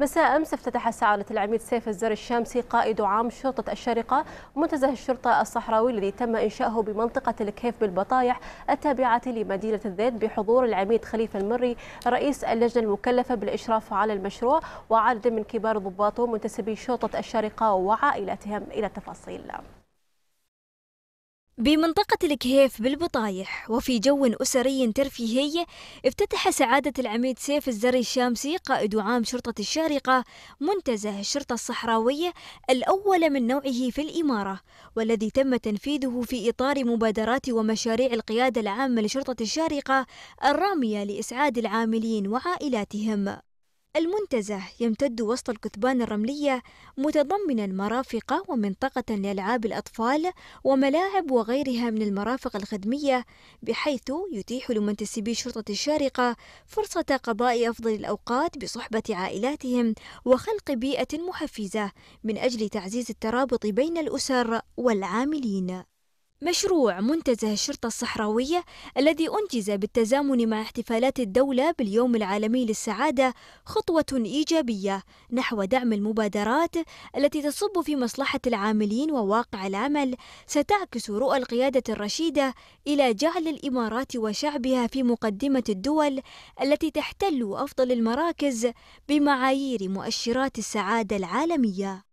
مساء أمس افتتح سعادة العميد سيف الزر الشامسي قائد عام شرطة الشارقة منتزه الشرطة الصحراوي الذي تم إنشاؤه بمنطقة الكيف بالبطايح التابعة لمدينة الزيت بحضور العميد خليفة المري رئيس اللجنة المكلفة بالإشراف على المشروع وعدد من كبار ضباطه منتسبي شرطة الشارقة وعائلاتهم إلى التفاصيل بمنطقة الكهيف بالبطايح وفي جو أسري ترفيهي افتتح سعادة العميد سيف الزري الشامسي قائد عام شرطة الشارقة منتزه الشرطة الصحراوية الأول من نوعه في الإمارة والذي تم تنفيذه في إطار مبادرات ومشاريع القيادة العامة لشرطة الشارقة الرامية لإسعاد العاملين وعائلاتهم المنتزه يمتد وسط الكثبان الرملية متضمنا مرافق ومنطقة لألعاب الأطفال وملاعب وغيرها من المرافق الخدمية بحيث يتيح لمنتسبي شرطة الشارقة فرصة قضاء أفضل الأوقات بصحبة عائلاتهم وخلق بيئة محفزة من أجل تعزيز الترابط بين الأسر والعاملين مشروع منتزه الشرطة الصحراوية الذي أنجز بالتزامن مع احتفالات الدولة باليوم العالمي للسعادة خطوة إيجابية نحو دعم المبادرات التي تصب في مصلحة العاملين وواقع العمل ستعكس رؤى القيادة الرشيدة إلى جعل الإمارات وشعبها في مقدمة الدول التي تحتل أفضل المراكز بمعايير مؤشرات السعادة العالمية